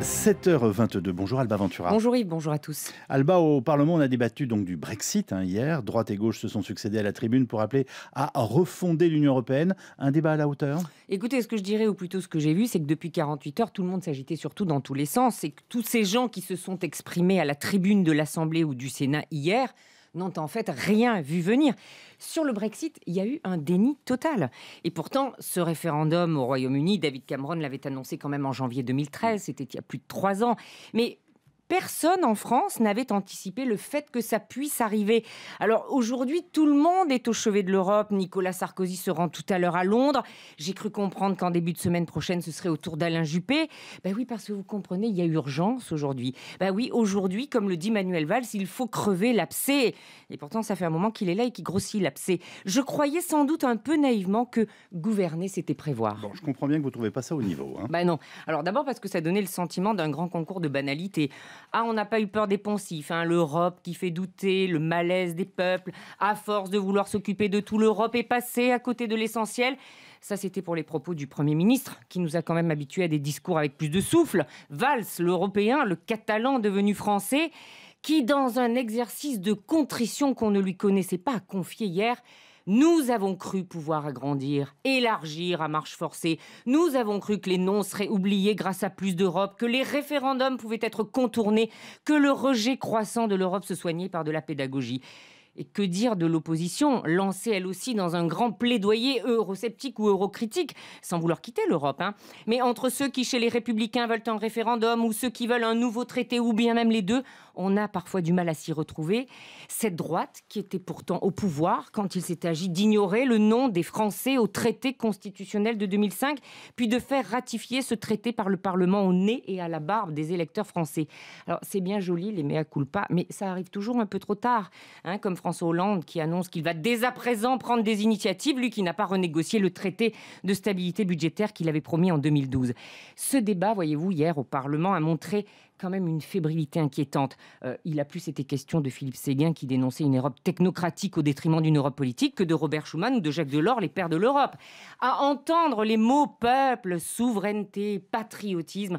7h22. Bonjour Alba Ventura. Bonjour Yves, bonjour à tous. Alba, au Parlement, on a débattu donc du Brexit hein, hier. Droite et gauche se sont succédés à la tribune pour appeler à refonder l'Union européenne. Un débat à la hauteur Écoutez, ce que je dirais, ou plutôt ce que j'ai vu, c'est que depuis 48 heures, tout le monde s'agitait surtout dans tous les sens. Et que tous ces gens qui se sont exprimés à la tribune de l'Assemblée ou du Sénat hier n'ont en fait rien vu venir. Sur le Brexit, il y a eu un déni total. Et pourtant, ce référendum au Royaume-Uni, David Cameron l'avait annoncé quand même en janvier 2013, c'était il y a plus de trois ans. Mais personne en France n'avait anticipé le fait que ça puisse arriver. Alors aujourd'hui, tout le monde est au chevet de l'Europe. Nicolas Sarkozy se rend tout à l'heure à Londres. J'ai cru comprendre qu'en début de semaine prochaine, ce serait au tour d'Alain Juppé. Ben oui, parce que vous comprenez, il y a urgence aujourd'hui. Ben oui, aujourd'hui, comme le dit Manuel Valls, il faut crever l'abcès. Et pourtant, ça fait un moment qu'il est là et qu'il grossit l'abcès. Je croyais sans doute un peu naïvement que gouverner, c'était prévoir. Bon, je comprends bien que vous ne trouvez pas ça au niveau. Hein. Ben non. Alors d'abord parce que ça donnait le sentiment d'un grand concours de banalité. Ah, on n'a pas eu peur des poncifs, hein. l'Europe qui fait douter, le malaise des peuples, à force de vouloir s'occuper de tout, l'Europe est passée à côté de l'essentiel. Ça, c'était pour les propos du Premier ministre, qui nous a quand même habitués à des discours avec plus de souffle. Valls, l'Européen, le Catalan devenu français, qui, dans un exercice de contrition qu'on ne lui connaissait pas, a confié hier nous avons cru pouvoir agrandir, élargir à marche forcée. Nous avons cru que les noms seraient oubliés grâce à plus d'Europe, que les référendums pouvaient être contournés, que le rejet croissant de l'Europe se soignait par de la pédagogie. Et que dire de l'opposition, lancée elle aussi dans un grand plaidoyer eurosceptique ou eurocritique, sans vouloir quitter l'Europe. Hein. Mais entre ceux qui, chez les républicains, veulent un référendum ou ceux qui veulent un nouveau traité ou bien même les deux, on a parfois du mal à s'y retrouver. Cette droite, qui était pourtant au pouvoir quand il s'est agi d'ignorer le nom des Français au traité constitutionnel de 2005, puis de faire ratifier ce traité par le Parlement au nez et à la barbe des électeurs français. Alors c'est bien joli les mea culpa, mais ça arrive toujours un peu trop tard. Hein, comme François Hollande qui annonce qu'il va dès à présent prendre des initiatives, lui qui n'a pas renégocié le traité de stabilité budgétaire qu'il avait promis en 2012. Ce débat, voyez-vous, hier au Parlement a montré quand même une fébrilité inquiétante. Euh, il a plus été question de Philippe Séguin qui dénonçait une Europe technocratique au détriment d'une Europe politique que de Robert Schuman ou de Jacques Delors, les pères de l'Europe. À entendre les mots peuple, souveraineté, patriotisme,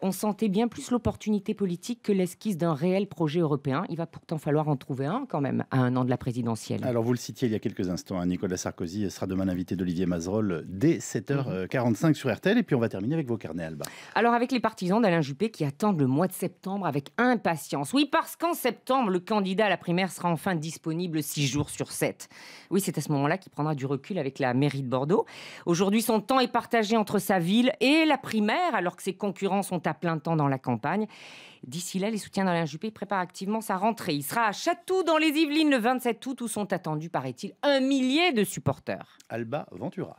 on sentait bien plus l'opportunité politique que l'esquisse d'un réel projet européen. Il va pourtant falloir en trouver un quand même à un an de la présidentielle. Alors vous le citiez il y a quelques instants, hein, Nicolas Sarkozy sera demain l'invité d'Olivier Mazerolle dès 7h45 sur RTL. Et puis on va terminer avec vos carnets, Alba. Alors avec les partisans d'Alain Juppé qui attendent le mois de septembre avec impatience. Oui, parce qu'en septembre, le candidat à la primaire sera enfin disponible 6 jours sur 7. Oui, c'est à ce moment-là qu'il prendra du recul avec la mairie de Bordeaux. Aujourd'hui, son temps est partagé entre sa ville et la primaire alors que ses concurrents sont à plein temps dans la campagne. D'ici là, les soutiens d'Alain Juppé préparent activement sa rentrée. Il sera à Château dans les Yvelines le 27 août où sont attendus, paraît-il, un millier de supporters. Alba Ventura.